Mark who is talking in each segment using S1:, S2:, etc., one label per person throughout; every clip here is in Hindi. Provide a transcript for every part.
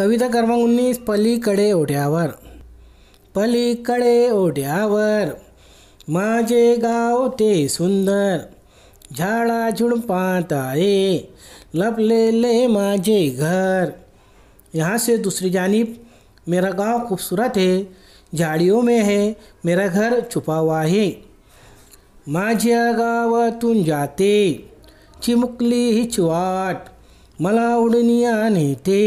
S1: कविता क्रमांक उन्नीस पलीकडे ओढ्यावर पलीकडे ओढ्यावर माझे गाव ते सुंदर झाडा झुडपात आहे लपलेले माझे घर यहाँ से दूसरी जानब मेरा गांव खूबसूरत है झाड़ियों में है मेरा घर छुपा हुआ है माझ्या गावातून जाते चिमुकली हिचवाट मला उडनिया नेते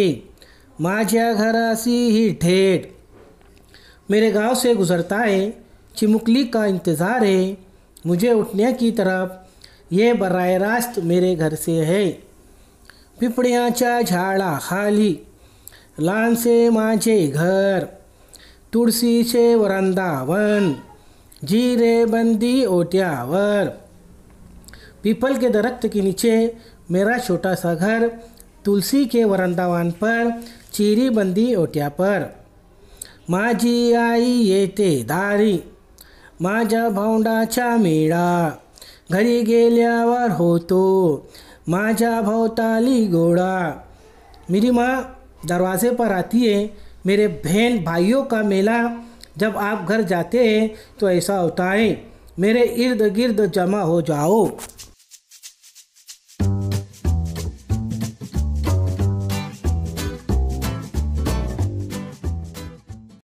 S1: माझ्या घरासी ही ठेठ मेरे गांव से गुज़रता है चिमुकली का इंतज़ार है मुझे उठने की तरफ यह बर रास्त मेरे घर से है पिपड़ियाचा झाड़ा खाली लान से माझे घर तुलसी से वरंदावन जीरे बंदी ओट्यावर पीपल के दरख्त के नीचे मेरा छोटा सा घर तुलसी के वरंदावन पर चीरी बंदी ओट्या पर माझी आई ये ते दारी माझ्या भावंडाच्या मेड़ा घरी गेल्यावर तो माझ्या भावताली गोड़ा मेरी माँ दरवाजे पर आती है मेरे बहन भाइयों का मेला जब आप घर जाते हैं तो ऐसा होता है मेरे इर्द गिर्द जमा हो जाओ